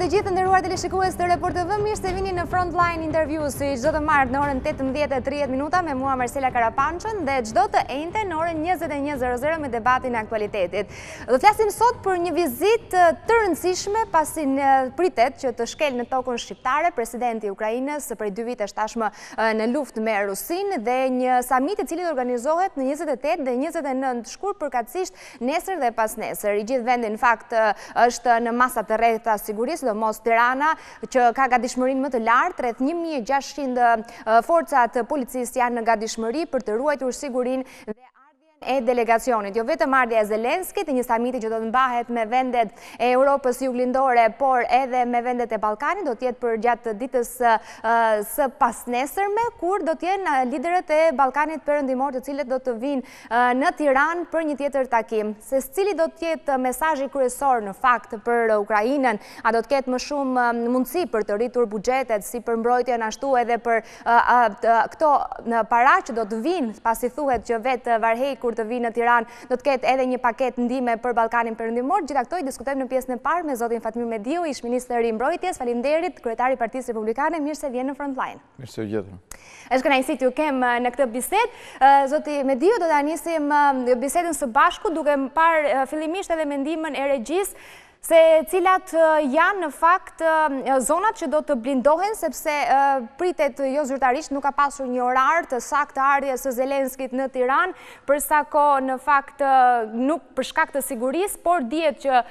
të gjithë ndërruar të le shikues të report të mirë se vini në Frontline Interview, si gjithë të martë në orën 18.30 minuta me mua Marcella Karapanqën dhe gjithë të ejnëte në orën 21.00 me debatin e aktualitetit. Dhe të flasim sot për një vizit të rëndësishme pasin pritet që të shkel në tokën shqiptare presidenti Ukrajinës për i dy vite shtashme në luft me Rusin dhe një samit e cilit organizohet në 28 dhe 29 shkur përkatsisht nesër dhe pas nesër. I gjithë vendin fakt sigurisë dhe mos Tirana, që ka gadishmërin më të lartë, rreth 1600 forcat policis janë në gadishmëri për të ruajtur sigurin dhe e delegacionit. Jo vetë mardja e Zelenskit, një samiti që do të mbahet me vendet e Europës juglindore, por edhe me vendet e Balkani, do tjetë për gjatë ditës së pasnesërme, kur do tjenë liderët e Balkanit përëndimor të cilët do të vinë në Tiran për një tjetër takim. Se së cili do tjetë mesajji kryesor në fakt për Ukrajinën, a do të ketë më shumë mundësi për të rritur bugjetet, si për mbrojtja në ashtu edhe për këto para që do të vinë, pasi thuhet që vetë varhej kur të vinë në Tiran, do të ketë edhe një paket ndime për Balkanin përëndimor. Gjitha këtoj, diskutojmë në pjesën e parë me Zotin Fatmir Mediu, ishë Ministër i Mbrojtjes, falimderit, Kretari Partisë Republikane, mirë se vjenë në frontline. Mirë se vjetëm. Êshtë këna insi të ju kemë në këtë biset. Zotin Mediu, do të anisim bisetin së bashku, duke më parë fillimisht edhe mendimën e regjisë, se cilat janë në fakt zonat që do të blindohen, sepse pritet jo zyrtarisht nuk ka pasur një orar të sakt të ardhje së Zelenskit në Tiran, përsa ko në fakt nuk përshkak të siguris, por djetë që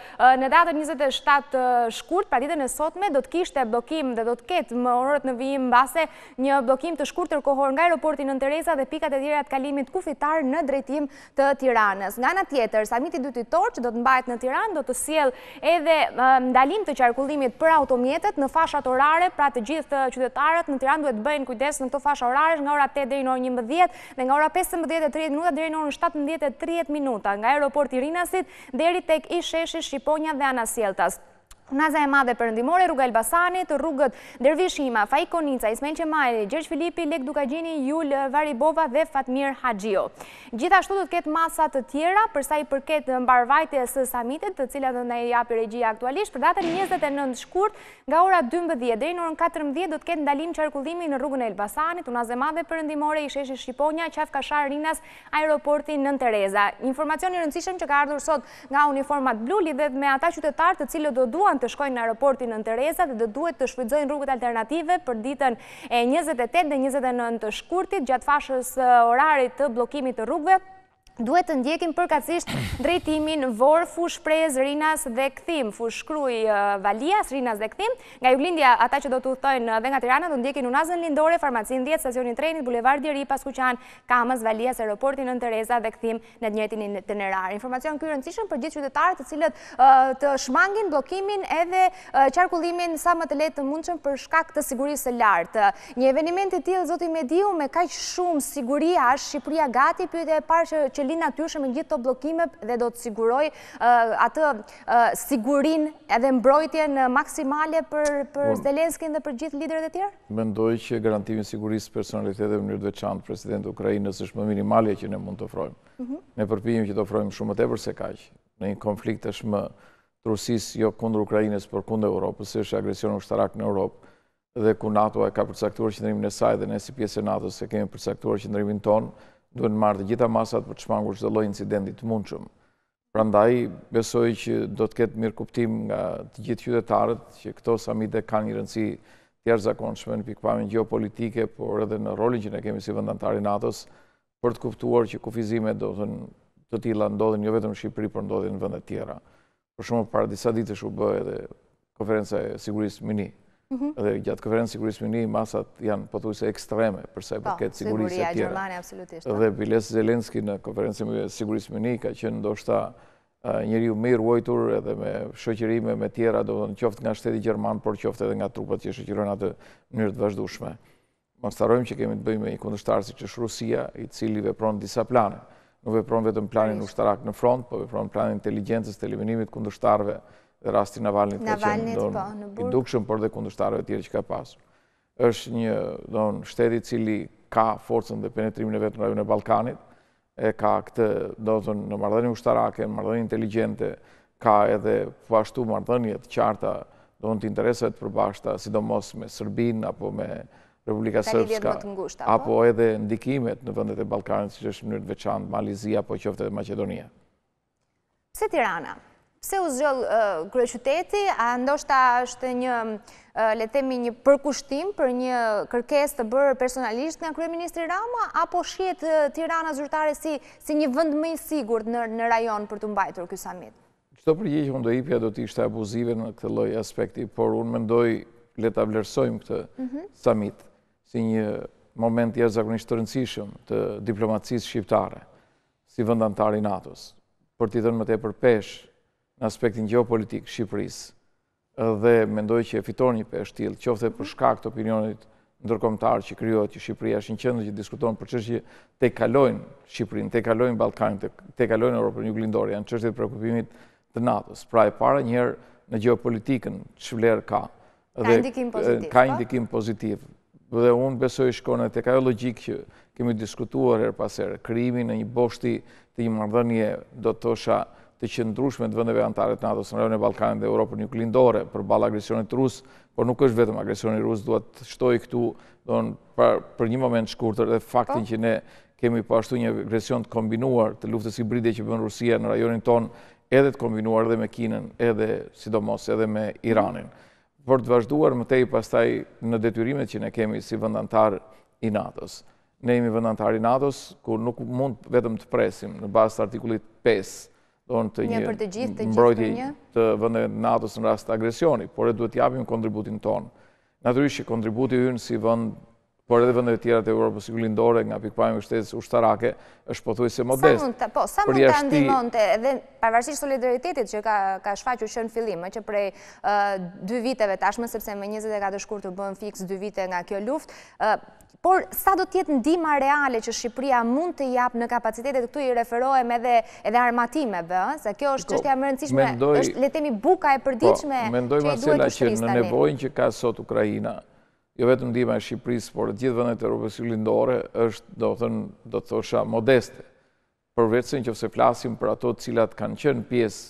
në datën 27 shkurt, pra ditën e sotme, do të kishtë e blokim dhe do të ketë më orët në vijim base një blokim të shkurt tërkohor nga aeroportin në Tereza dhe pikat e djerat kalimit kufitar në drejtim të Tiranës. Nga në tjetër, samiti dytitor që do të mbajt në Tiran, do të siel edhe ndalim të qarkullimit për automjetet në fashat orare, pra të gjithë qytetarët në Tiran duhet bëjnë kujdes në këto fashat orare nga ora 8 dhe nërë 11 dhe nga ora 15 dhe 30 minuta dhe nërë 17 dhe 30 minuta nga aeroporti Rinasit dheri tek i sheshi Shqiponia dhe Anasjeltas. Naza e madhe përëndimore, rruga Elbasanit, rrugët Dervishima, Fajkonica, Ismen Qemajli, Gjergj Filipi, Lek Dukagjini, Jul Varibova dhe Fatmir Hajio. Gjithashtu të ketë masat të tjera, përsa i përket në mbarvajtë e së samitet, të cilat në e i regjia aktualisht, për datën 29 shkurt, nga ora 12 dhe i në orën 14 do të ketë ndalim qarkullimi në rrugën Elbasanit, u naza e madhe përëndimore, i sheshi Shqiponia, qaf ka rinas aeroporti në Tereza. rëndësishëm që ka ardhur sot nga uniformat blu, lidhet me ata qytetar të do duan të shkojnë në aeroportin në Tereza dhe duhet të shpizojnë rrugët alternative për ditën e 28 dhe 29 të shkurtit gjatë fashës orarit të blokimit të rrugëve, duhet të ndjekim përkacisht drejtimin vorë, fush, prez, rinas dhe këthim, fush, kruj, valias, rinas dhe këthim. Nga juglindja, ata që do të uhtojnë dhe nga Tirana, do ndjekin unazën lindore, farmacin 10, stacionin trenit, bulevard djeri, paskuqan, kamës, valias, aeroportin në Tereza dhe këthim në njëtin në të nërarë. Informacion kërë cishën për gjithë qytetarët të cilët të shmangin, blokimin edhe qarkullimin sa më të letë të mundëshëm për shkak të sigurisë lartë. Një me shumë Shqipëria gati, e parë që lindë atyushe me gjithë të blokime dhe do të siguroj eh, atë eh, sigurin edhe mbrojtje në maksimale për Zelenskin dhe për gjithë lideret e tjerë? Mendoj që garantimin siguris personalitet dhe mënyrë dhe qantë presidentë Ukrajinës është më minimalje që ne mund të ofrojmë. Mhm. Ne përpijim që të ofrojmë shumë të e përse kaqë. Në një konflikt është më rusis jo kundër Ukrajinës, për kundër Europës, se është agresion në shtarak në Europë dhe ku NATO e ka përcaktuar qëndërimin e saj dhe si pjesë e NATO se kemi përcaktuar qëndërimin tonë, duhen marrë të gjitha masat për të shmangur çdo lloj incidenti të mundshëm. Prandaj besoj që do të ketë mirë kuptim nga të gjithë qytetarët që këto samite kanë një rëndësi të jashtëzakonshme në pikpamin gjeopolitike, por edhe në rolin që ne kemi si vend antar i NATO-s për të kuptuar që kufizimet do të thonë të tilla ndodhin jo vetëm në Shqipëri, por ndodhin në vende tjera. Për shumë para disa ditësh u bë edhe konferenca e sigurisë mini Mhm. dhe gjatë këverenë sigurisë mini, masat janë pëtu se ekstreme, përse po, e përket sigurisë e tjera. Dhe po. Biles Zelenski në këverenë sigurisë mini ka qenë ndoshta njëri u mirë uajtur edhe me shëqërime me tjera, do të në qoftë nga shteti Gjerman, por qoftë edhe nga trupët që shëqërojnë atë njërë të vazhdushme. Më starojmë që kemi të bëjmë e i kundështarë si që shrusia, i cili vepronë disa plane. Nuk vepronë vetëm planin ushtarak në front, po vepronë planin inteligencës të eliminimit rasti Navalnit ka qenë po, në i dukshëm, por dhe kundështarëve tjere që ka pasë. Êshtë një shteti cili ka forcën dhe penetrimin e vetë në rajun e Balkanit, e ka këtë do të në mardhëni ushtarake, në mardhëni inteligente, ka edhe përbashtu po mardhëni të qarta do në të intereset përbashta, sidomos me Sërbin, apo me Republika Sërbska, po? apo edhe ndikimet në vëndet e Balkanit, që është mënyrët veçantë, Malizia, apo qofte dhe Macedonia. Se Se Tirana? Pse u zhëllë kërë qyteti, a ndoshta është një letemi një përkushtim për një kërkes të bërë personalisht nga kryeministri Ministri Rama, apo shqiet tirana zhurtare si një vënd me sigur në rajon për të mbajtur kësë amit? Qëto përgjit që do pja do t'ishtë abuzive në këtë loj aspekti, por unë mendoj le t'a vlerësojmë këtë mhm. samit si një moment jetë zakonisht të rëndësishëm të diplomacisë shqiptare, si vëndantari natës, për t'i dhënë më të e në aspektin geopolitik Shqipëris dhe mendoj që e fitor një për mhm. shtil, që ofte për shka këtë opinionit ndërkomtar që kryot që Shqipëria është në qendër që diskutonë për qështë që te kalojnë Shqipërin, te kalojnë Balkan, te kalojnë Europën një glindori, janë qështë dhe preokupimit të natës. Pra e para njëherë në geopolitikën që vlerë ka. Ka indikim pozitiv. Dhe unë besoj shkone të kajo e që kemi diskutuar her pasere, kryimi në një bosht të qëndrushme të vëndeve antare të NATO-së në rejën e dhe Europën një klindore për balë agresionit rusë, por nuk është vetëm agresionit rusë, duhet të shtoj këtu për një moment shkurëtër dhe faktin po. që ne kemi pashtu po një agresion të kombinuar të luftës i bride që bënë Rusia në rajonin ton edhe të kombinuar dhe me Kinën edhe, sidomos, edhe me Iranin. Por të vazhduar më tej pastaj në detyrimet që ne kemi si vëndantar i nato s Ne jemi vëndantar i nato s ku nuk mund vetëm të presim në të artikulit 5 Një për të gjithë, të gjithë për një. mbrojti të vëndet nato s në rast të agresioni, por e duhet japim kontributin tonë. Naturisht që kontributi hynë si vënd, por edhe vëndëve tjera të Europës i glindore nga pikpajme i shtetës ushtarake, është përthuj se modest. Po, sa mund të të edhe parvarsisht solidaritetit që ka shfaqë që në filime, që prej dy viteve tashme, sepse me 24 kur të bënë fix dy vite nga kjo luftë, Por, sa do tjetë ndima reale që Shqipëria mund të japë në kapacitetet këtu i referohem edhe armatimeve, se kjo është është më rëndësishme, është letemi buka e përdiqme po, që i duhet të shqiris Në nevojnë që ka sot Ukrajina, jo vetë ndima e Shqipërisë, por gjithë vëndet e Europës lindore, është, do të thosha, modeste, përvecën që fse flasim për ato cilat kanë qënë pjesë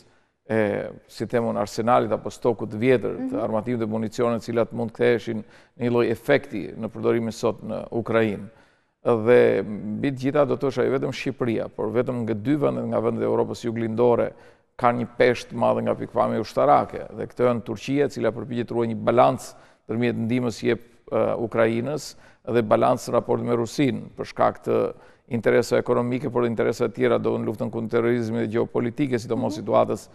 si temon arsenalit apo stokut vjetër të mhm. armativ dhe municionet cilat mund këtheshin një loj efekti në përdorimin sot në Ukrajin. Dhe bit gjitha do të shaj vetëm Shqipëria, por vetëm nga dy vëndet nga vëndet e Europës juglindore ka një pesht madhe nga pikpame ushtarake. Dhe këtë e në Turqia cila të ruaj një balans të rmjet ndimës jep Ukrajinës dhe balans në raport me Rusin përshka këtë interesa ekonomike, por dhe interesa tjera do në luftën kënë terrorizmi dhe geopolitike, si të mos mhm. situatës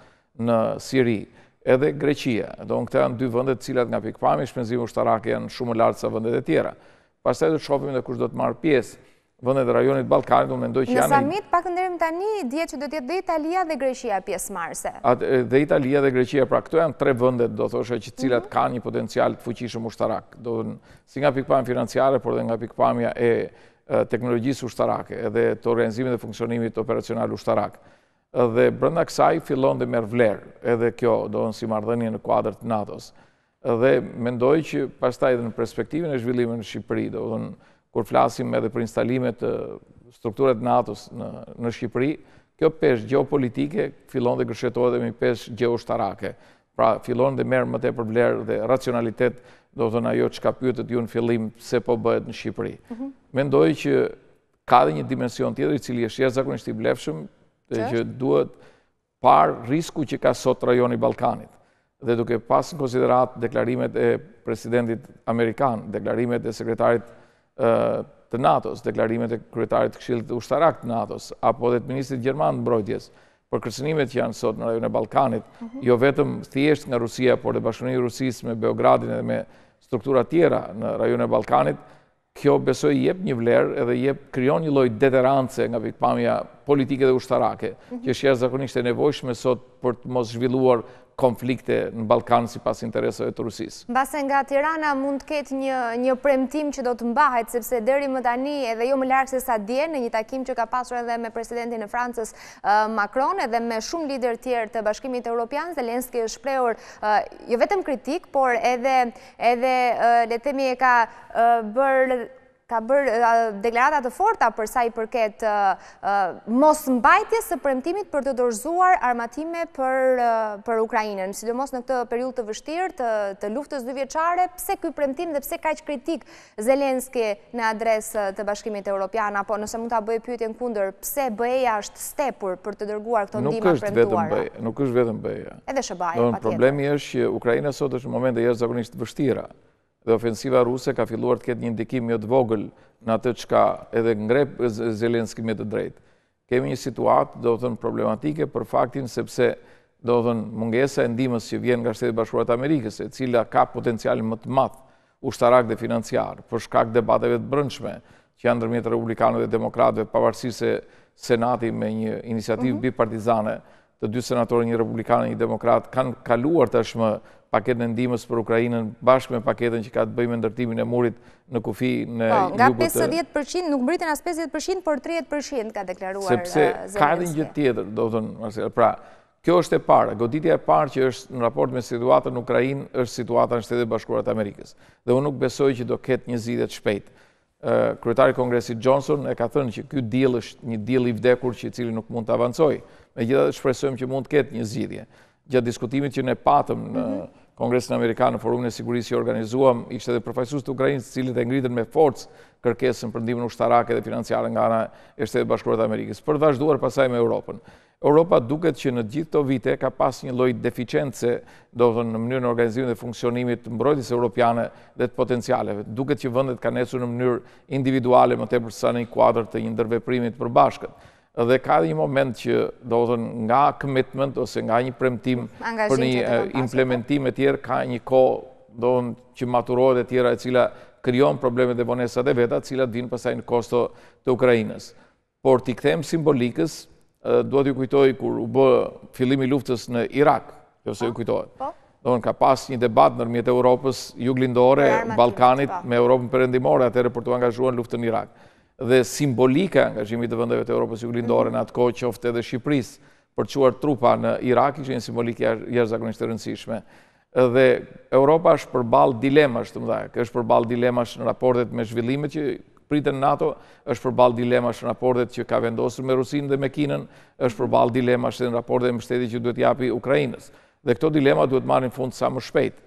në Siri edhe Greqia. Do në këte janë dy vëndet cilat nga pikpami, shpenzimë ushtarake janë shumë lartë sa vëndet e tjera. Pasaj do të shopim dhe kush do të marë piesë vëndet e rajonit Balkanit, do mendoj që janë... Në samit, pak ndërim tani, dje që do tjetë dhe Italia dhe Greqia pjesë marëse. Dhe Italia dhe Greqia, pra këto janë tre vëndet, do thoshe që cilat mhm. ka një potencial të fuqishëm ushtarak. Do në si nga pikpami financiare, por dhe nga pikpamia e teknologjisë ushtarake, edhe të organizimit dhe funksionimit operacional ushtarake dhe brënda kësaj fillon dhe merë vlerë, edhe kjo dohen si mardhenje në kuadrët NATO-s. Dhe mendoj që pastaj edhe në perspektivin e zhvillimin në Shqipëri, dohen kur flasim edhe për instalimet strukturet NATO-s në Shqipëri, kjo pesh geopolitike fillon dhe gërshetohet dhe me pesh geoshtarake. Pra fillon dhe merë mëte për vlerë dhe racionalitet dohen ajo që ka pyëtët ju në fillim se po bëhet në Shqipëri. Mhm. Mendoj që ka dhe një dimension tjetër i cili e shqezakonisht i blefshëm dhe që duhet par risku që ka sot rajoni Balkanit. Dhe duke pas në konsiderat deklarimet e presidentit Amerikan, deklarimet e sekretarit të NATO-s, deklarimet e kryetarit të ushtarak të NATO-s, apo dhe të ministrit të mbrojtjes, për kërsenimet që janë sot në rajon e Balkanit, mhm. jo vetëm thjesht nga Rusia, por dhe bashkëmëni Rusis me Beogradin edhe me struktura tjera në rajon e Balkanit, kjo besoj jep një vlerë edhe jep kryon një lojt deterance nga pikpamja politike dhe ushtarake, mhm. që është jashtë zakonisht e nevojshme sot për të mos zhvilluar konflikte në Balkanë si pas interesëve të Rusisë. Base nga Tirana mund të ketë një premtim që do të mbahet, sepse deri më tani edhe jo më larkë se sa djenë, në një takim që ka pasur edhe me presidentin e Francës uh, Macron, edhe me shumë lider tjerë të bashkimit e Europian, Zelenski e shpreur uh, jo vetëm kritik, por edhe uh, letemi e ka bërë ka bërë deklaratat të forta përsa i përket mos mbajtje së premtimit për të dorzuar armatime për Ukrajinën. Si do mos në këtë periull të vështirë të luftës dhuvjeqare, pse këj premtim dhe pse ka që kritik Zelenski në adres të bashkimit e Europiana, po nëse mund të bëje pyetjen në kunder, pse bëja është stepur për të dërguar këto ndima premtuar? Nuk është vetëm bëja. Edhe shëbaja, pa tjetë. Problemi është që Ukrajina sot është në momente jeshtë zakonisht vështira dhe ofensiva ruse ka filluar të ketë një ndikim jo të vogël në atë qka edhe ngrep Zelenski me të drejtë. Kemi një situatë, do thënë, problematike për faktin sepse, do thënë, mungesa e ndimës që vjen nga shtetë bashkurat Amerikës, e cila ka potencialin më të matë ushtarak dhe financiar, për shkak debateve të brëndshme që janë nërmjetë republikanë dhe demokratëve, pavarësi se senati me një inisiativë mhm. bipartizane të dy senatorë, një republikanë, një demokratë, kanë kaluar tashmë paketën e ndimës për Ukrajinën bashkë me paketën që ka të bëjmë ndërtimin e murit në kufi në jubët... Po, nga 50%, nuk mëritin as 50%, por 30% ka deklaruar zërinës. Sepse eh, ka edhe një tjetër, do të në... Pra, kjo është e parë, goditja e parë që është në raport me situatën në Ukrajinë, është situatën në shtetet bashkurat Amerikës. Dhe unë nuk besoj që do ketë një zidhet shpejt. Eh, kryetari Kongresit Johnson e ka thënë që kjo dil është një dil i vdekur që i cili nuk mund të avancoj. Me gjitha dhe shpresojmë që mund të ketë një zidhje. Gjatë diskutimit që ne patëm në... Mhm. Kongresin Amerikanë në forumin e sigurisë që organizuam, i dhe përfajsus të Ukrajinës, cilët e ngritën me forcë kërkesën për ndimën u shtarake dhe financiare nga ana e shtetë bashkërët Amerikës, për vazhduar pasaj me Europën. Europa duket që në gjithë të vite ka pas një lojt deficientë se do të në mënyrë në organizimit dhe funksionimit të mbrojtis e Europiane dhe të potencialeve. Duket që vëndet ka nesu në mënyrë individuale më të e përsa në i kuadrë të një ndërveprimit për bashkët dhe ka një moment që do të nga commitment ose nga një premtim për një implementim po. e tjerë ka një ko do të që maturohet e tjera e cila kryon problemet dhe vonesa dhe veta cila din pasaj në kosto të Ukrajinës. Por t'i këthem simbolikës, duhet ju kujtoj kur u bë fillimi luftës në Irak, që se ju po, kujtoj. Po. Do në ka pas një debat në e Europës juglindore, Balkanit, me Europën përendimore, atëre për të angazhuan luftën në Irak dhe simbolika nga të vëndeve të Europës ju në mhm. atë kohë qofte dhe Shqipëris për quar trupa në Irak, që një simbolik jërë zakonisht të rëndësishme. Dhe Europa është përbal dilema, është të më dhajë, është përbal dilema në raportet me zhvillimet që pritën NATO, është përbal dilema në raportet që ka vendosur me Rusinë dhe me Kinën, është përbal dilema në raportet me shtetit që duhet japi Ukrajinës. Dhe këto dilema duhet marrin fund sa më shpejt.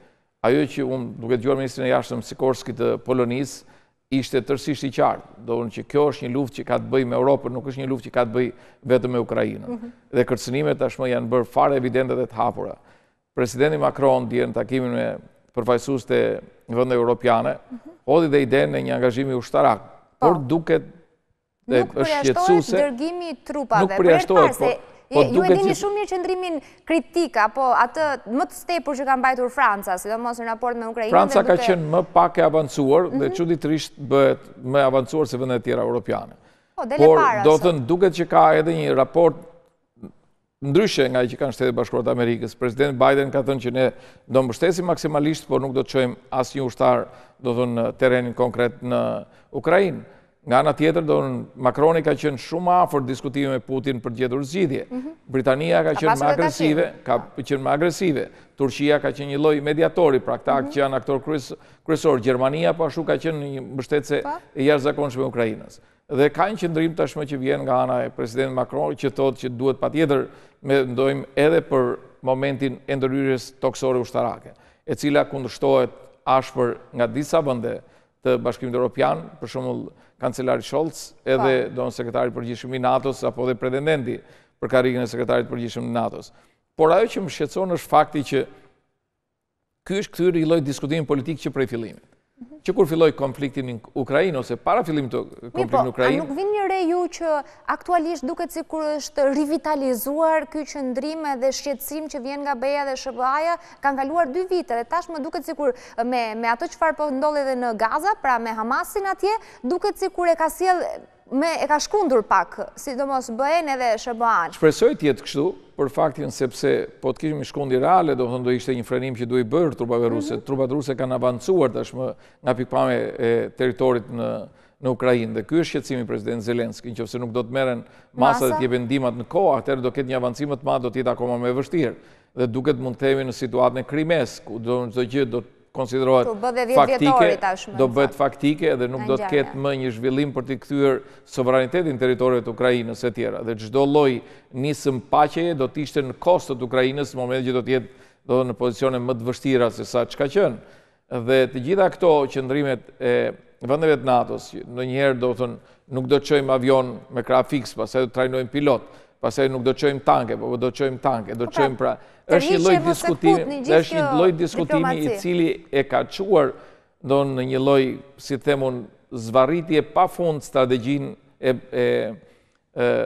Ajo që unë duke gjohë ministrinë e jashtëm Sikorski të Polonisë, ishte tërsisht i qartë, do në që kjo është një luft që ka të bëj me Europën, nuk është një luft që ka të bëj vetëm me Ukrajinë. Mhm. Dhe kërcënimet tashmë janë bërë fare evidente dhe të hapura. Presidenti Macron dhe në takimin me përfajsus të e Europiane, mhm. odi dhe ide në një angazhimi ushtarak, por po. duket dhe është qëtësuse... Nuk përjashtohet dërgimi trupave, për e parë se Po ju e dini shumë mirë që ndrimin kritika, po atë më të stepur që ka mbajtur Franca, si do mos në raport me Ukrajinë. Franca ka qenë më pak e avancuar dhe mhm. që ditërisht bëhet më avancuar se vëndet tjera europiane. Po, por do të në duket që ka edhe një raport ndryshe nga i që kanë shtetë bashkërët Amerikës. President Biden ka thënë që ne do mbështesim maksimalisht, por nuk do të qojmë asë një ushtar do të në terenin konkret në Ukrajinë. Nga nga tjetër, Makroni ka qenë shumë afer diskutime me Putin për gjithur zgjidhje. Mhm. Britania ka qenë më agresive, ka qenë më agresive. Turqia ka qenë një loj mediatori, praktak mhm. që janë aktor kryesor. Gjermania pashu po ka qenë një mështetëse po. e jashtë zakonshme Ukrajinës. Dhe ka një qëndrim tashme që vjen nga nga president Makroni që thotë që duhet pa tjetër me ndojmë edhe për momentin e ndërryrës toksore ushtarake, e cila kundështohet ashpër nga disa bënde të bashkimit e Europian, për shumë kancelari Scholz edhe donë sekretari përgjishëm i NATO-s apo dhe pretendenti për karikën e sekretarit përgjishëm i NATO-s. Por ajo që më shqetson është fakti që kjo është këtyri i lojt diskutimin politikë që prej filimit që kur filloj konfliktin në Ukrajinë, ose para fillim të konfliktin po, në Ukrajinë... A nuk vinë një reju që aktualisht duket si kur është rivitalizuar këj qëndrime dhe shqetsim që vjen nga Beja dhe Shëbëaja, kanë kaluar dy vite dhe tash më duket si kur me ato që farë përndole po dhe në Gaza, pra me Hamasin atje, duket si kur e ka siel me e ka shkundur pak, sidomos bëhen edhe Shërboan. Shpresoj tjetë kështu, për faktin sepse po të kishmi shkundi reale, do thëndo ishte një frenim që duhe i bërë trupave mhm. ruse. Trupat ruse kanë avancuar tashmë nga pikpame e teritorit në në Ukrajin, dhe kjo është qëtësimi prezident Zelenski, në që fëse nuk do të meren masat e tjepen dimat në koha, atërë do këtë një avancimet ma do tjetë akoma me vështirë, dhe duket mund të temi në situatën e krimes, ku do të gjithë do të konsiderohet po, faktike, do bëhet faktike dhe nuk do të ketë më një zhvillim për të këthyër sovranitetin teritorit të Ukrajinës e tjera. Dhe gjdo loj nisëm pacheje do të ishte në kostët Ukrajinës në moment që do të jetë do të në pozicione më të vështira se sa qka qënë. Dhe të gjitha këto qëndrimet e vëndëve të NATO-s, në njëherë do të nuk do të qojmë avion me krafiks, pas e do të trajnojmë pilotë, pas e nuk do të qojmë tanke, po do të qojmë tanke, do po pra, pra, të qojmë pra... një lojt diskutimi, është një lojt diskutimi i cili e ka quar do në një lojt, si themun, zvaritje pa fund strategjin e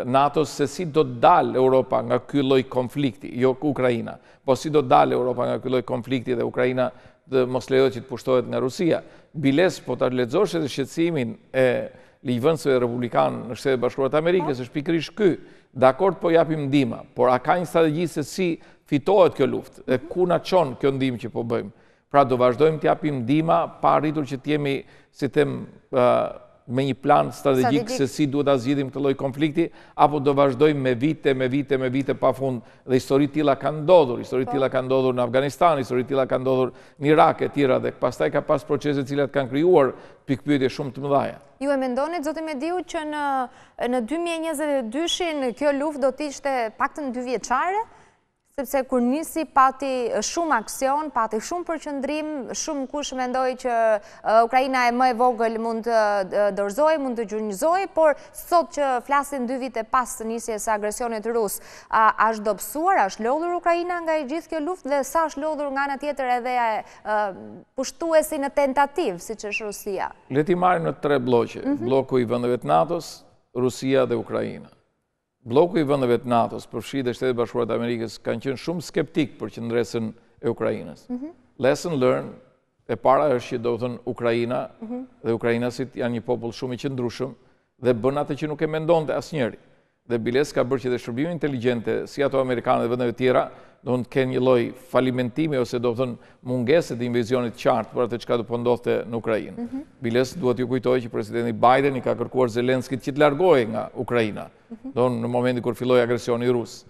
NATO se si do të dalë Europa nga kjoj lojt konflikti, jo Ukrajina, po si do të dalë Europa nga kjoj lojt konflikti dhe Ukrajina dhe mos ledo që të pushtohet nga Rusia. Biles, po të ledzoshet e shqecimin e Livënsëve Republikanë në shtetë bashkurat Amerikës, po. është pikrish këj, dhe akord po japim ndima, por a ka një strategi se si fitohet kjo luft, dhe mhm. ku në qonë kjo ndim që po bëjmë. Pra do vazhdojmë të japim ndima, pa rritur që t'jemi, si temë, me një plan strategik se si duhet a zhjidhim të loj konflikti, apo do vazhdojmë me vite, me vite, me vite pa fund, dhe histori tila ka ndodhur, histori po. tila ka ndodhur në Afganistan, histori tila ka ndodhur në Irak e tira, dhe pastaj ka pas proceset cilat kanë kryuar pikpyjtje shumë të mëdhaja. Ju e mendonit, Zotë me diu, që në 2022 kjo luft do t'ishte pak të në dy vjeqare, sepse kur njësi pati shumë aksion, pati shumë përqëndrim, shumë kush mendoj që Ukrajina e më e vogël mund të dorzoj, mund të gjurnjëzoj, por sot që flasin dy vite pas të njësi e së agresionit rus, a është dopsuar, a është lodhur Ukrajina nga i gjithë kjo luft, dhe sa është lodhur nga në tjetër edhe pushtu e si në tentativ, si që është Rusia? Leti marë në tre bloqe, mhm. bloku i vëndëve të Natos, Rusia dhe Ukrajina bloku i vëndëve të NATO-s, përfshi dhe shtetë bashkuarët Amerikës, kanë qënë shumë skeptik për qëndresën e Ukrajinës. Mhm. Lesson learned, e para është që do thënë Ukrajina mhm. dhe Ukrajinasit janë një popull shumë i qëndrushëm dhe bënë atë që nuk e mendon të asë njeri. Dhe Biles ka bërë që dhe shërbimi inteligente, si ato Amerikanë dhe vëndëve tjera, do në të kenë një loj falimentimi ose do thënë mungeset i invizionit qartë për atë që ka të pëndohte në Ukrajinë. Mhm. Biles duhet ju kujtoj që presidenti Biden i ka kërkuar Zelenskit që të largohi nga Ukrajina. Mhm. në momenti kër filloj agresioni rusë.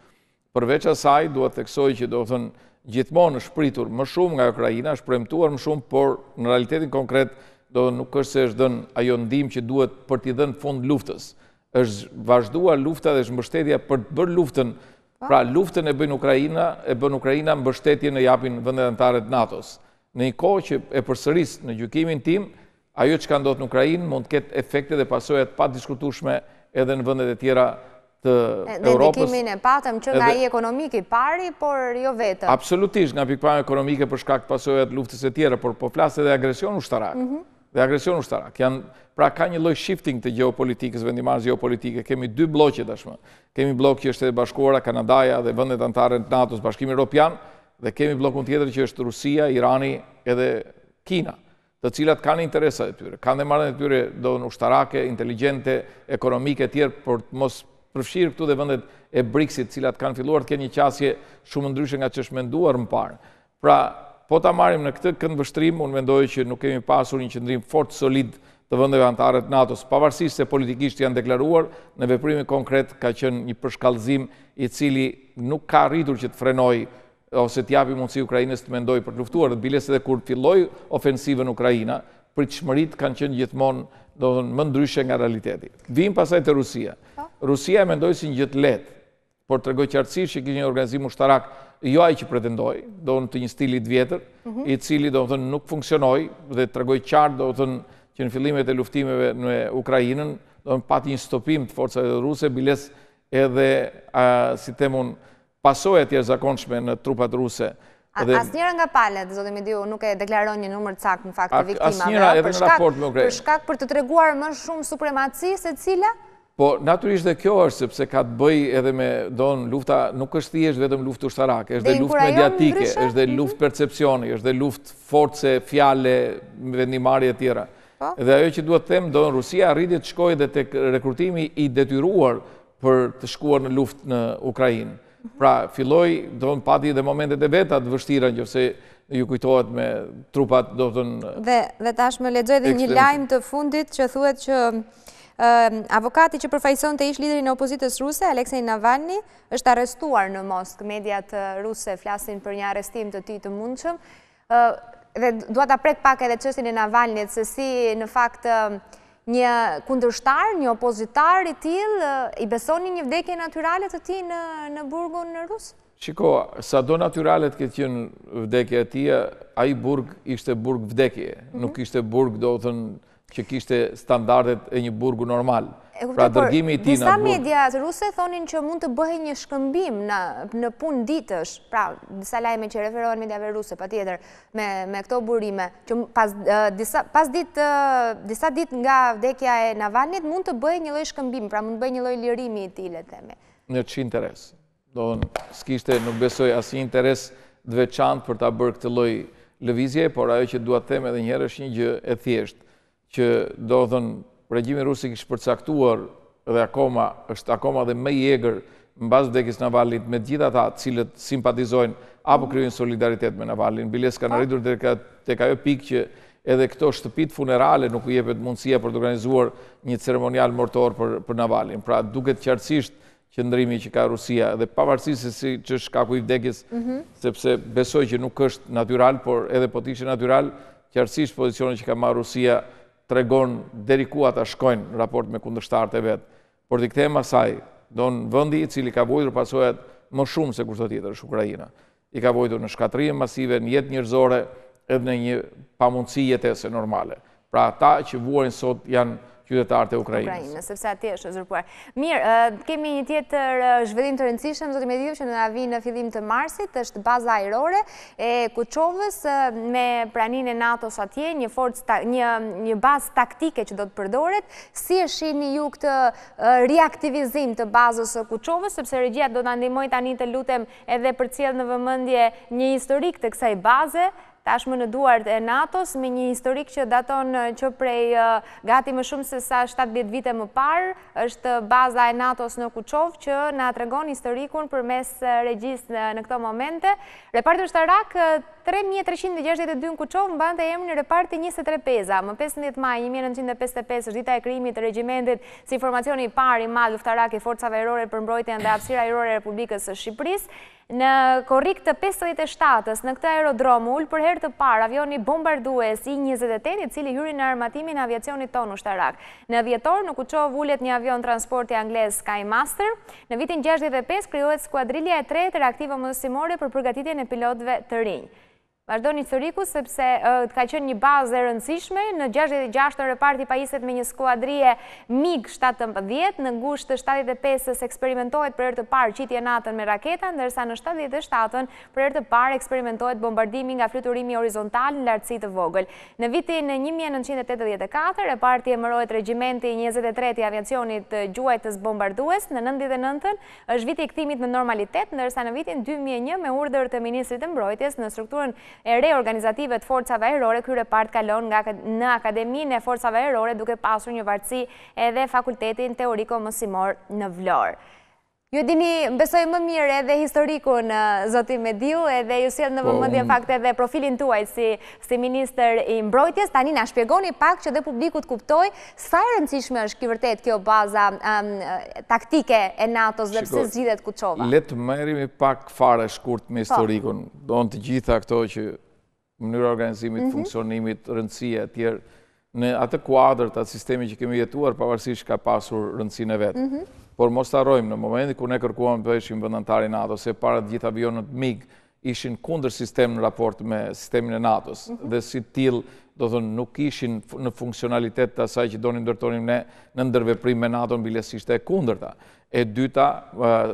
Përveç asaj, duhet theksoj që do thënë gjithmonë shpritur më shumë nga Ukrajina, shpremtuar më shumë, por në realitetin konkret, do nuk është se është dënë ajo ndim që duhet për t'i dhënë fund luftës. është vazhdua lufta dhe është mbështetja për të bërë luftën, po. pra luftën e bëjnë Ukrajina, e bënë Ukrajina mbështetje në japin vëndetantaret NATO-s. Në i kohë që e përsërisë në gjukimin tim, ajo që ka ndotë në Ukrajin mund të ketë efekte dhe pasojat pa diskutushme edhe në vëndet e tjera të Europës. Në ndikimin e patëm që nga i ekonomiki pari, por jo vetë. Absolutisht, nga pikpame ekonomike për shkakt pasojat luftës e tjera, por po flasë edhe agresion u shtarak. Mhm. Dhe agresion u shtarak. Pra ka një loj shifting të geopolitikës, vendimarës geopolitike. Kemi dy bloqet ashme. Kemi blok që është e bashkuara, Kanadaja dhe vëndet antare në NATO-së bashkimi Europian, dhe kemi blokun tjetër që është Rusia, Irani edhe Kina të cilat kanë interesat e tyre, kanë dhe marën e tyre do në ushtarake, inteligente, ekonomike e tjerë, për të mos përfshirë këtu dhe vëndet e briksit, cilat kanë filluar të kënë një qasje shumë ndryshë nga që shmenduar më parë. Pra, po të marim në këtë këndë vështrim, unë mendoj që nuk kemi pasur një qëndrim fort solid të vëndeve antarët NATO-së, pavarësisht se politikisht janë deklaruar, në veprimi konkret ka qënë një përshkallëzim i cili nuk ka rritur që të frenojë ose t'japi mundësi Ukrajinës të mendoj për të luftuar, dhe bilese dhe kur filloj ofensive në Ukrajina, për të shmërit kanë qenë gjithmonë do të më ndryshe nga realiteti. Vim pasaj të Rusia. Po. Rusia e mendoj si një gjithë letë, por të regoj qartësi që kështë një organizim ushtarak, jo ajë që pretendoj, do në të një stilit vjetër, mhm. i cili do të nuk funksionoj, dhe të regoj qartë do të në që në fillimet e luftimeve në Ukrajinën, do në pati një stopim të forcave dhe ruse, biles edhe, si temun, pasojë atje zakonshme në trupat ruse. Asë njëra nga palet, zotë Midiu, nuk e deklaron një numër cak në fakt të viktima. Asë njëra edhe në raport më grejtë. Për shkak për të treguar më shumë supremaci se cila? Po, naturisht dhe kjo është, sepse ka të bëj edhe me donë lufta, nuk është thjesht vetëm luft ushtarak, është dhe luft mediatike, është dhe mhm. luft percepcioni, është dhe luft force, fjale, vendimari e tjera. Po. Dhe ajo që duhet them, donë Rusia rritje të shkoj dhe të rekrutimi i detyruar për të shkuar në luft në Ukrajinë. Pra, filloj, do të pati dhe momentet e veta të vështira, një fëse ju kujtohet me trupat, do të në... Dhe tash me ledzoj dhe një lajmë të fundit që thuet që avokati që përfajson të ish liderin e opozitës ruse, Aleksej Navalni, është arestuar në Moskë, mediat ruse flasin për një arestim të ty të mundëshëm, dhe duat apret pak edhe qësin e Navalnit, se si në faktë një kundërshtar, një opozitar i til, i besoni një vdekje naturalet të ti në burgun në Rusë? Shiko, sa do naturalet këtë qënë vdekje atia, a i burg ishte burg vdekje, mhm. nuk ishte burg do të në që kishte standardet e një burgu normal. Pra dërgimi i ti në burgu. Disa media ruse thonin që mund të bëhe një shkëmbim në pun ditësh, pra disa lajme që referohen mediave ruse, pa tjetër, me këto burime, që pas disa ditë nga vdekja e Navalnit, mund të bëhe një loj shkëmbim, pra mund të bëhe një loj lirimi i ti, le teme. Në që interes? Do në s'kishte nuk besoj asë një interes dveçant për ta bërë këtë loj lëvizje, por ajo që duat teme dhe njëherë është një gjë e thjeshtë që do dhënë regjimin rusi kështë përcaktuar dhe akoma, është akoma dhe me i në bazë vdekis Navalit me gjitha ta cilët simpatizojnë apo kryojnë solidaritet me Navalin. Biles ka në rridur dhe ka të kajo që edhe këto shtëpit funerale nuk u jepet mundësia për të organizuar një ceremonial mortor për Navalin. Pra duket qartësisht që që ka Rusia dhe pavarësisht se si që shkaku i vdekis mhm. sepse besoj që nuk është natural, por edhe po të ishe natural, qartësisht pozicionën që ka ma Rusia nështë të regon deri ku ata shkojnë në raport me kundështarët e vet. Por ti kthehem asaj, do në vendi i cili ka vuajtur pasojat më shumë se kushtë tjetër është Ukraina. I ka vuajtur në shkatërim masive në jetë njerëzore edhe në një pamundësi jetese normale. Pra ata që vuajnë sot janë qytetarë të Ukrajinës. Ukrajinës, sepse ati është e zërpuar. Mirë, kemi një tjetër zhvillim të rëndësishëm, zotë me dhjithë që në avinë në fillim të Marsit, është baza aerore e Kuqovës me pranin e NATO-s atje, një bazë taktike që do të përdoret. Si e shini ju këtë reaktivizim të bazës Kuqovës, sepse regjia do të andimoj tani të lutem edhe për cilë në vëmëndje një historik të kësaj baze, tashmë në duart e Natos, me një historik që daton që prej gati më shumë se sa 7-10 vite më parë, është baza e Natos në Kuqov që nga të regon historikun për mes regjist në këto momente. Repartër shtarak, 3.362 në Kuqovë mban e emë një reparti 23 peza. Më 15 maj 1955 është dita e krimit të regjimentit, si informacioni pari ma luftarak e forcave erore për mbrojtjen dhe apsira erore Republikës Shqipëris. Në korik të 57-ës, në këtë aerodromu, ullë për herë të parë avioni bombardues I-28-i cili hyri në armatimin aviacionit tonu shtarak. Në vjetor, në kuqo vullet një avion transporti angles Skymaster. Në vitin 65, kryohet skuadrilja e 3 të reaktivë mësimore për përgatitje në pilotve të rinjë. Vardoni Cëriku, sepse të ka qënë një bazë e rëndësishme, në 66 reparti pajiset me një skuadrije MIG 17, në gusht të 75-ës eksperimentohet për e të parë qitje natën me raketa, ndërsa në 77-ën për e të parë eksperimentohet bombardimi nga fluturimi horizontal në lartësi të vogël. Në vitin 1984, reparti e mërojt regjimenti 23-i aviacionit gjuajtës bombardues, në 99-ën është viti i këtimit në normalitet, ndërsa në vitin 2001 me urdër të Ministrit e Mbrojtjes në strukturën e re organizative të forcave erore, kërë e partë kalon në Akademin e Forcave Erore duke pasur një vartësi edhe fakultetin teoriko mësimor në vlorë. Ju dini, besoj më mirë edhe historiku në Zotin Mediu, edhe ju sjellë në po, vëmëndje fakte edhe profilin tuaj si, si minister i mbrojtjes. Tani na shpjegoni pak që dhe publiku të kuptoj sa e rëndësishme është kjo vërtet kjo baza taktike e NATO-s dhe pse zgjidhet Kuçova. Le të merremi pak fare shkurt me po. historikun. Do në të gjitha ato që mënyra organizimit, mhm. funksionimit, rëndësia e tjerë në atë kuadër të atë sistemi që kemi jetuar, pavarësisht ka pasur rëndësinë vet. Mhm por mos të arrojmë në momenti kër ne kërkuam për ishim vëndantari NATO, se parët gjithë avionët MIG ishin kunder sistem në raport me sistemin e NATO-s, mhm. dhe si til, do thënë, nuk ishin në funksionalitet të asaj që do një ndërtonim ne në ndërveprim me NATO në bilesishte e kunder ta. E dyta,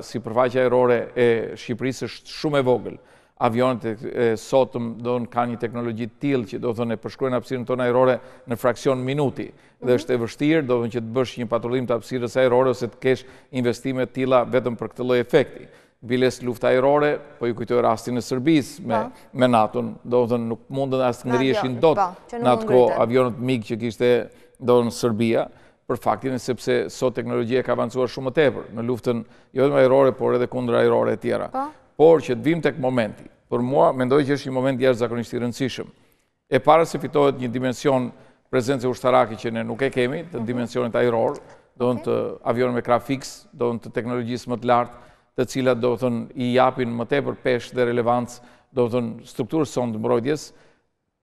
si përfaqja erore e Shqipërisë është shumë e vogëlë, avionët e sotëm do në ka një teknologi t'il që do thënë e përshkruen apsirën tonë aerore në fraksion minuti dhe mhm. është e vështirë, do thënë që të bësh një patrullim të apsirës aerore ose të kesh investime t'ila vetëm për këtë loj efekti. Biles luft aerore, po ju kujtoj rastin e Sërbis me po. natën, do thënë nuk mundën asë ngëri eshin do të po, në atë ko avionët mig që kishte do në Sërbia, për faktin e sepse sot teknologi e ka avancuar shumë të tepër, në luftën, jo edhe më aerore, por edhe kundra aerore e tjera. Po por që të vim të këtë momenti, për mua, mendoj që është një moment jashtë zakonisht i rëndësishëm. E para se fitohet një dimension prezencë e ushtaraki që ne nuk e kemi, të mhm. dimensionit aeror, do në të avion me kraf fix, do në të teknologjisë më të lartë, të cilat do të i japin më tepër për peshë dhe relevancë, do të strukturës sonë të mbrojtjes,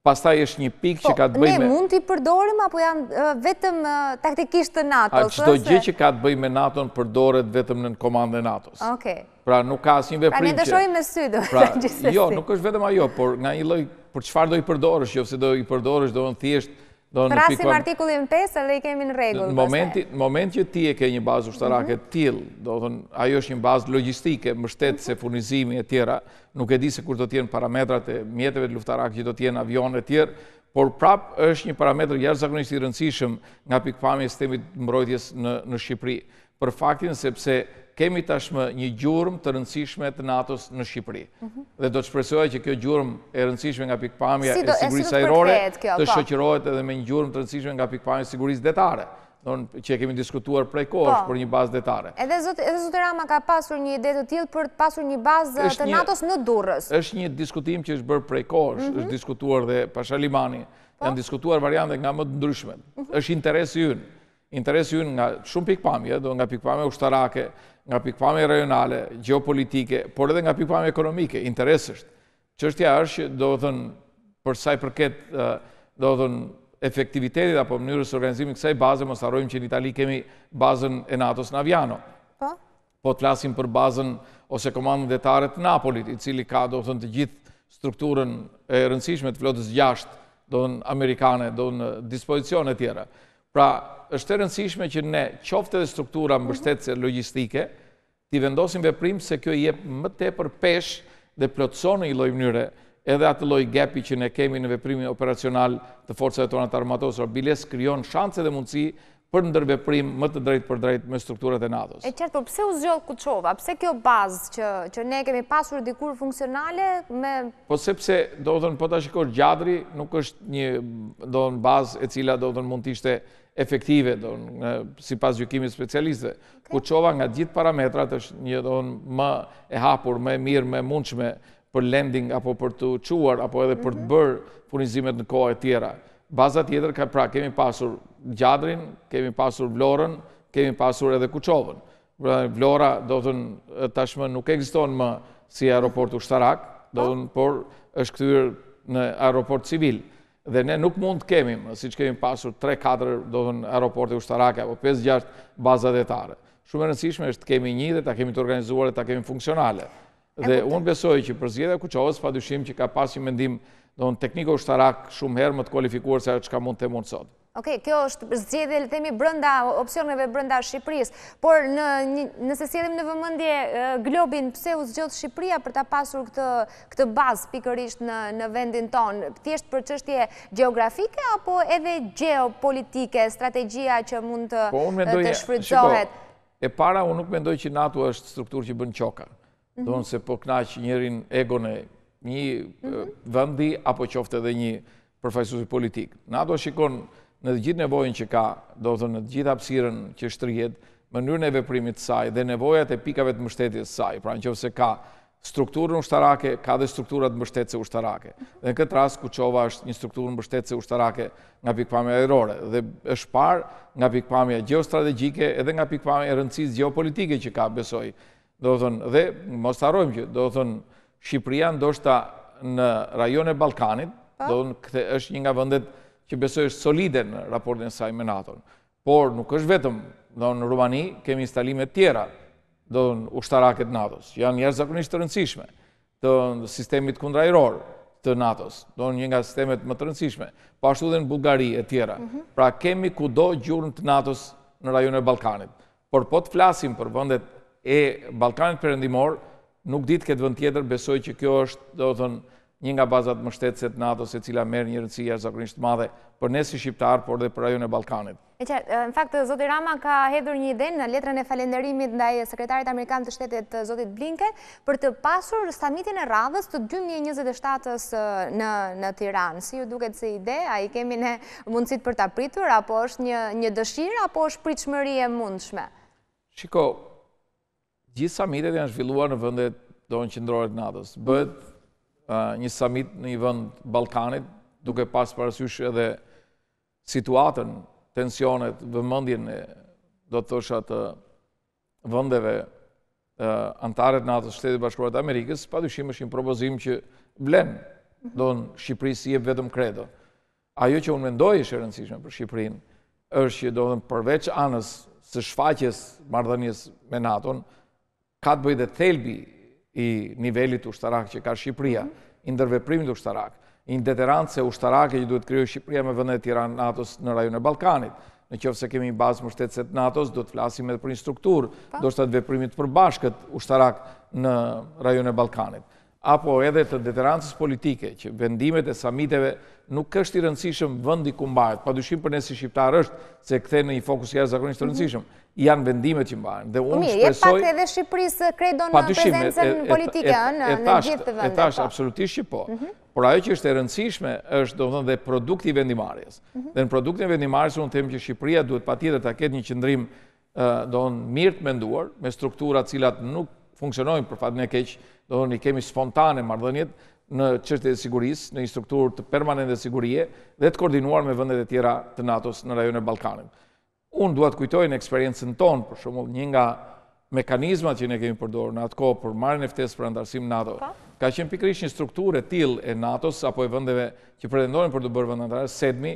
Pastaj është një pikë që po, ka të bëjmë... Po, ne mund të i përdorim, apo janë vetëm taktikisht të NATO? A, qdo gjë që ka të me NATO-në përdoret vetëm në komandë e NATO-së. Okej. Pra nuk ka një veprim që... Pra ne dëshojmë me sy, do pra gjithësësi. Jo, nuk është vetëm ajo, por nga një loj, për qëfar do i përdorësh, jo se do i përdorësh, do në thjesht... Prasim artikullin 5, edhe i kemi në regullë. Në moment, që ti e ke një bazë ushtarake mhm. t'il, do të ajo është një bazë logistike, mështetë se mhm. furnizimi e tjera, nuk e di se kur do t'jenë parametrat e mjetëve të luftarake, që do t'jenë e tjerë, por prap është një parametr jarë zakonisht i rëndësishëm nga pikpami e sistemi mbrojtjes në Shqipëri. Për faktin sepse kemi tashmë një gjurëm të rëndësishme të NATO-s në Shqipëri. Mhm. Dhe do të shpresoj që kjo gjurëm e rëndësishme nga pikpamja e sigurisë ajrore të po. shëqërojt edhe me një gjurëm të rëndësishme nga pikpamja e sigurisë detare që e kemi diskutuar prej kohësh po. për një bazë detare. Edhe Zotë Rama ka pasur një ide të tjilë për të pasur një bazë të NATO-s në durës. Êshtë një diskutim që është bërë prej kohësh, mhm. është diskutuar dhe Pashalimani, po. diskutuar variante nga më të mhm. interesi jënë, interesi nga shumë pikpamje, do nga pikpamje ushtarake, nga pikpame rajonale, geopolitike, por edhe nga pikpame ekonomike, interesështë. Qështja është, do dhënë, për i përket, do dhënë, efektivitetit apo mënyrës organizimit kësaj bazë, më starojmë që në Itali kemi bazën e NATO-s në Aviano. Po? Po të lasim për bazën ose komandën detare të Napolit, i cili ka, do dhënë, të gjithë strukturën e rëndësishme të flotës gjashtë, do dhënë, Amerikane, do dhënë, dispozicion e tjera. Pra, është të rëndësishme që ne qofte dhe struktura mbështetëse logistike, ti vendosim veprim se kjo je më te për pesh dhe plotëson në i loj mënyre edhe atë loj gapi që ne kemi në veprimi operacional të forcëve tonë të armatosur, biles kryon shance dhe mundësi për në dërveprim më të drejt për drejt me strukturët e NATO-s. E qertë, përse po u zhjohë Kuchova? Pse kjo bazë që ne kemi pasur dikur funksionale me... Po sepse, do dhënë, po shikor gjadri, nuk është një bazë e cila do dhënë mund të ishte efektive, si pas gjukimit specialiste. Po qova nga gjithë parametrat është një donë më e hapur, më e mirë, më e mundshme për lending, apo për të quar, apo edhe për të mhm. bërë punizimet në kohë e tjera. Baza tjetër ka pra, kemi pasur gjadrin, kemi pasur vlorën, kemi pasur edhe kuqovën. Pra, vlora, do të në tashmë, nuk egziston më si aeroportu shtarak, do të në po. por është këtyrë në aeroport civilë dhe ne nuk mund të kemim, si që kemi pasur 3-4 do të në aeroporti ushtarake, apo 5-6 baza etare. Shumë e nësishme është të kemi një dhe të kemi të organizuar dhe të kemi funksionale. Dhe unë besoj që për zjedhe kuqovës, pa dyshim që ka pasi mendim do në tekniko ushtarak shumë herë më të kualifikuar se që ka mund të mund sotë. Oke, kjo është zgjedhje, le themi, brenda opsioneve brenda Shqipërisë, por në nëse sjellim në vëmendje globin, pse u zgjodh Shqipëria për ta pasur këtë këtë bazë pikërisht në në vendin tonë, thjesht për çështje gjeografike apo edhe geopolitike, strategjia që mund të po, unë shfrytëzohet. E para unë nuk mendoj që NATO është strukturë që bën çoka. Mhm. do nëse Donë se po kënaq njërin egon e një vëndi mhm. vendi apo qoftë edhe një përfaqësues politik. NATO shikon në të gjithë nevojën që ka, do të në të gjithë apsiren që shtërjet, mënyrën e veprimit saj dhe nevojat e pikave të mështetjes saj. Pra në që vëse ka strukturën ushtarake, ka dhe strukturat mështetëse ushtarake. Dhe në këtë ras, Kuqova është një strukturën mështetëse ushtarake nga pikpamja e erore. Dhe është par nga pikpamja e geostrategike edhe nga pikpamja e rëndësis geopolitike që ka besoj. Do të dhe mos të arrojmë që, do të në Shqipëria ndoshta në rajone Balkanit, do të në është një nga vëndet që besoj është solide në raportin saj me NATO-në. Por nuk është vetëm, do në Rumani kemi instalimet tjera, do në ushtaraket nato janë njerë zakonisht të rëndësishme, të sistemit kundrajror të NATO-s, do një nga sistemet më të rëndësishme, pashtu po dhe në Bulgari e tjera. Mhm. Pra kemi ku do gjurën të nato në në rajone Balkanit. Por po të flasim për vëndet e Balkanit përëndimor, nuk ditë këtë vënd tjetër, besoj që kjo është, do të thënë, një nga bazat të NATO se cila merë një rëndësia zakonisht madhe për ne si shqiptarë, por dhe për rajon e Balkanit. Në faktë, Zotë Rama ka hedhur një ide në letrën e falenderimit ndaj sekretarit Amerikan të shtetit Zotit Blinke për të pasur samitin e radhës të 2027-ës në Tiran. Si ju duket si ide, a i kemi në mundësit për të pritur, apo është një dëshirë, apo është pritëshmëri e mundëshme? Shiko, gjithë samitet janë zhvilluar në vëndet do në qëndrorit NATO-s. Bëtë një samit në i vënd Balkanit, duke pas parasysh edhe situatën, tensionet, vëmëndjen e, do të thosha të vëndeve antaret në atë shtetit bashkuarët Amerikës, pa dyshim është një propozim që blen, do në Shqipëri si e vetëm kredo. Ajo që unë mendoj është e rëndësishme për Shqipërin, është që do në përveç anës së shfaqjes mardhënjes me NATO-në, ka të bëjt dhe thelbi i nivellit ushtarak që ka Shqipëria, mhm. i ndërveprimit ushtarak, i ndeterant se e që duhet kryo Shqipëria me vëndet tira NATO-s në rajon e Balkanit. Në qëfë se kemi bazë më shtetëset NATO-s, do të flasim edhe për një strukturë, po. do të veprimit për bashkët ushtarak në rajon e Balkanit. Apo edhe të deterancës politike, që vendimet e samiteve nuk është i rëndësishëm vëndi kumbajt, pa dushim për nësi Shqiptarë është, se këthe në i fokus jashtë zakonisht të mhm. rëndësishëm janë vendimet që mbajnë, Dhe unë shpesoj... Mirë, e pak edhe Shqipërisë kredo në prezencën politike në gjithë të vendet. E tash, po. absolutisht që po. Mhm. Por ajo që është e rëndësishme është do dhe produkti vendimarjes. Mhm. Dhe në produkti vendimarjes unë temë që Shqipëria duhet pa tjetër të ketë një qëndrim do dhënë mirë të menduar me struktura cilat nuk funksionojnë për fatën e keqë, do dhënë i kemi spontane mardhënjet në qështje e siguris, në i të permanent sigurie dhe të koordinuar me vëndet e tjera të NATO-s në e Balkanën. Unë duhet kujtoj në eksperiencën tonë, për shumë një nga mekanizmat që ne kemi përdorë në atë kohë për marrë neftes për antarësim NATO. Po. Ka qenë pikrish një strukturë e tilë e NATO-s apo e vëndeve që pretendojnë për të bërë vëndandarës, SEDMI,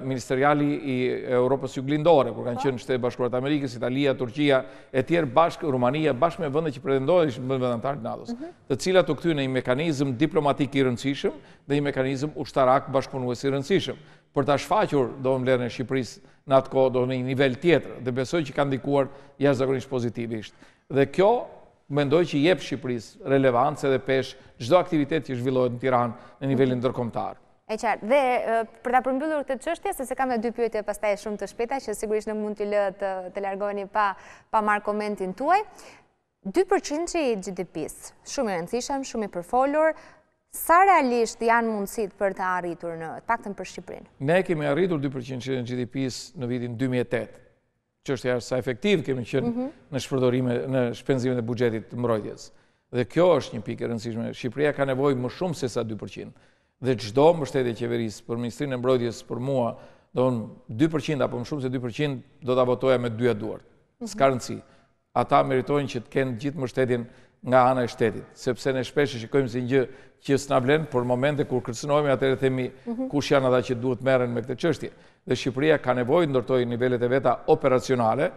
Ministeriali i Europës Juglindore, kur kanë po. qenë shtetë bashkurat Amerikës, Italia, Turqia, e tjerë bashkë, Rumania, bashkë me vëndë që pretendojnë ishë bëndë vëndantarë NATO-s, mhm. të cilat të këty në i mekanizm diplomatik i rëndësishëm dhe i mekanizm ushtarak i rëndësishëm për të shfaqur do më lërën e Shqipëris në atë kohë do në një nivel tjetër, dhe besoj që kanë dikuar jashtë zakonisht pozitivisht. Dhe kjo mendoj që jep Shqipëris relevancë edhe peshë gjdo aktivitet që zhvillohet në Tiran në nivelin ndërkomtar. E qartë, dhe për të përmbyllur të qështje, se se kam dhe dy pjëtë e pastaj shumë të shpeta, që sigurisht në mund të lë të largoni pa marë komentin tuaj, 2% që i GDP-së, shumë i rëndësishëm, shumë i përfolur, sa realisht janë mundësit për të arritur në takten për Shqiprin? Ne kemi arritur 2% në GDP-së në vitin 2008, që është jashtë sa efektiv kemi qënë mhm. në shpenzime dhe bugjetit mbrojtjes. Dhe kjo është një pikë rëndësishme. Shqipria ka nevoj më shumë se sa 2%. Dhe gjdo më bështetje qeverisë për Ministrinë e Mbrojtjes për mua, do në 2% apo më shumë se 2% do të avotoja me 2 duartë. Mhm. Ska rëndësi. Ata meritojnë që të kënë gjithë më shtetjen nga ana e shtetit, sepse ne shpesh e shikojmë si një që s'na vlen, por momente kur kërcënohemi, atëherë themi mhm. kush janë ata që duhet merren me këtë çështje. Dhe Shqipëria ka nevojë ndërtoi nivelet e veta operacionale,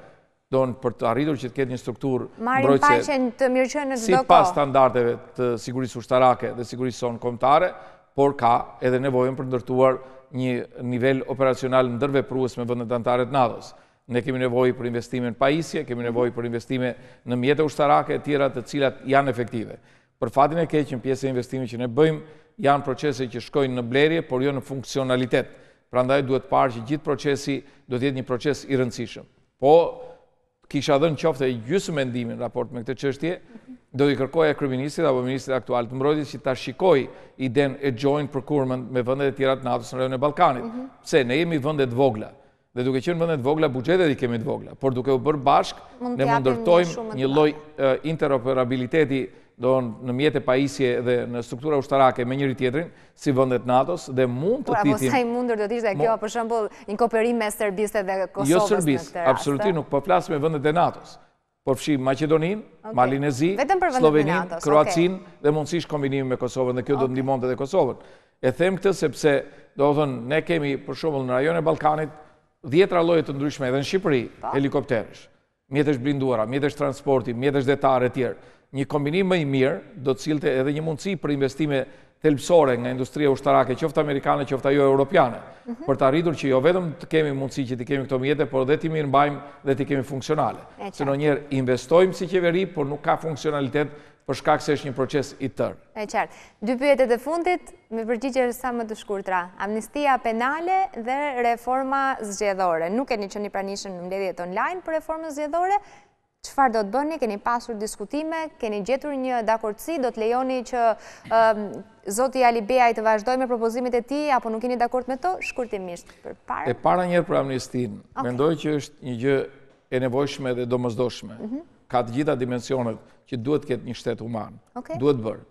don për të arritur që të ketë një strukturë mbrojtëse. të mirëqenë në çdo si pas Sipas standardeve të sigurisë ushtarake dhe sigurisë sonë kombëtare, por ka edhe nevojën për ndërtuar një nivel operacional ndërveprues me vendet me të NATO-s. Ne kemi nevojë për investime në pajisje, kemi nevojë për investime në mjetë ushtarake e tjera të cilat janë efektive. Për fatin e keqë në pjesë e investime që ne bëjmë, janë procese që shkojnë në blerje, por jo në funksionalitet. Pra ndaj duhet parë që gjithë procesi do tjetë një proces i rëndësishëm. Po, kisha dhe në qofte e gjysë mendimin raport me këtë qështje, do i kërkoj e kërëministit apo ministrit aktual të mbrojtis që ta shikoj i den e joint procurement me vëndet e tjera të natës në rejën e Balkanit. Mhm. Pse, ne jemi vëndet vogla, Dhe duke qenë vëndet vogla, bugjetet i kemi të vogla. Por duke u bërë bashk, ne mundërtojmë ndërtojmë një loj interoperabiliteti në mjetë e paisje dhe në struktura ushtarake me njëri tjetrin, si vëndet NATO-s, dhe mund të titim... Por, a mos do t'ishtë dhe kjo, për shëmbo, një me Serbiste dhe Kosovës jo, në këtë rastë? Jo, Serbiste, absoluti nuk përflasë po me vëndet e NATO-s. Por përshim Macedonin, Malinezi, Slovenin, Kroacin, dhe mundësish kombinim me Kosovën, dhe kjo do të ndimon dhe Kosovën. E them këtë sepse, do ne kemi, për shumë, në rajone Balkanit, Djetra lojët të ndryshme edhe në Shqipëri, helikopterësh, mjetësh blinduara, mjetësh transporti, mjetësh detare tjerë. Një kombinim më i mirë do të cilte edhe një mundësi për investime thelpsore nga industria ushtarake, qofta amerikane, qofta jo europiane, mhm. për të arritur që jo vedëm të kemi mundësi që të kemi këto mjetët, por dhe të mirë në bajmë dhe të kemi funksionale. Se në njerë investojmë si qeveri, por nuk ka funksionalitet për shkak se është një proces i tërë. E qartë. Dy pyetet e fundit, me përgjigje sa më të shkurtra. Amnistia penale dhe reforma zgjedhore. Nuk e një që një pranishën në mledhjet online për reformën zgjedhore, qëfar do të bëni, keni pasur diskutime, keni gjetur një dakortësi, do të lejoni që Zoti Ali Beaj të vazhdoj me propozimit e ti, apo nuk keni dakord me to, shkurtimisht E para njerë për amnistin, mendoj që është një gjë e nevojshme dhe do ka të gjitha dimensionet që duhet këtë një shtetë humanë. Duhet bërë.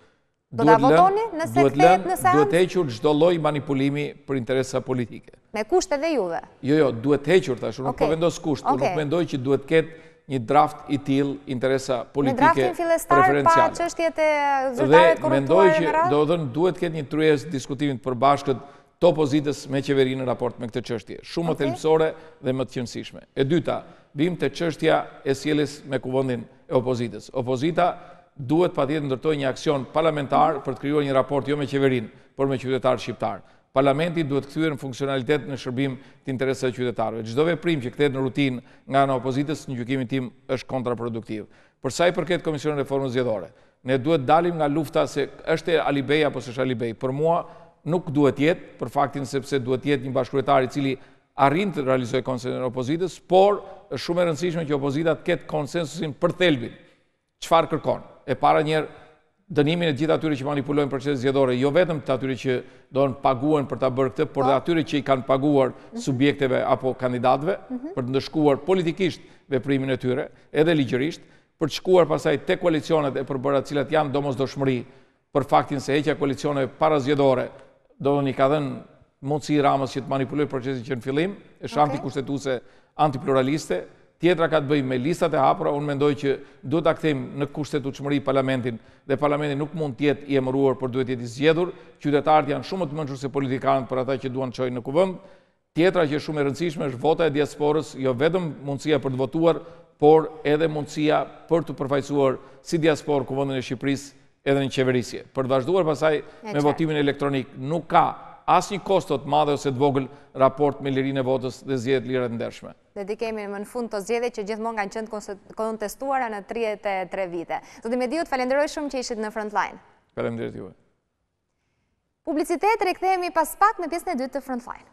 Do da votoni nëse këtë nëse andë? Duhet hequr gjdo loj manipulimi për interesa politike. Me kushtë edhe juve? Jo, jo, duhet hequr të ashtë, nuk po vendos kushtë, nuk mendoj që duhet këtë një draft i tilë interesa politike preferenciale. Në draftin filestar pa qështjet e zyrtarët korruptuarë në radhë? Do duhet këtë një trujes diskutimin për bashkët të opozitës me qeverinë në raport me këtë qështje. Shumë të thelpsore dhe më të qënsishme. E dyta, bim të qështja e sielis me kuvëndin e opozitës. Opozita duhet pa tjetë ndërtoj një aksion parlamentar për të kryuar një raport jo me qeverin, por me qytetarë shqiptarë. Parlamentit duhet këthyre në funksionalitet në shërbim të interese të qytetarëve. Gjithdove prim që këtet në rutin nga në opozitës në gjukimin tim është kontraproduktiv. Përsa i përket Komisionën Reformës Gjedore, ne duhet dalim nga lufta se është e apo se është Alibej. Për mua nuk duhet jetë, për faktin sepse duhet jetë një bashkuretari cili arrin të realizohi konsenën e opozitës, por është shumë e rëndësishme që opozita të ketë konsensusin për thelbin. Çfarë kërkon? E para një dënimin e gjithë atyre që manipulojnë procesin zjedore, jo vetëm të atyre që do të paguhen për ta bërë këtë, por edhe po. atyre që i kanë paguar mhm. subjekteve apo kandidatëve mhm. për të ndëshkuar politikisht veprimin e tyre, edhe ligjërisht, për të shkuar pasaj te koalicionet e përbëra cilat janë domosdoshmëri për faktin se heqja koalicione para zjedore do i ka dhënë mundësi Ramës që të manipulojë procesin që në fillim, është anti antipluraliste, tjetra ka të bëjmë me listat e hapura, unë mendoj që duhet të këthejmë në kushtet të qëmëri parlamentin, dhe parlamentin nuk mund tjetë i emëruar, për duhet jetë zjedhur, zgjedhur, qytetarët janë shumë të mëngjur se politikanët për ata që duan të qojnë në kuvënd, tjetra që shumë e rëndësishme është vota e diasporës, jo vedëm mundësia për të votuar, por edhe mundësia për të përfajsuar si diasporë kuvëndin e Shqipëris edhe në qeverisje. Për të vazhduar pasaj me votimin elektronik, nuk ka asë një kostot madhe ose të vogël raport me lirin e votës dhe zgjedhjet lirë e ndershme. Dhe di kemi më në fund të zjedhët që gjithmonë nga në qëndë kontestuara në 33 vite. Zotë me diut, falenderoj shumë që ishit në Frontline. Falenderoj të juve. Publicitet rikthehemi pas pak në pjesën e dytë të Frontline.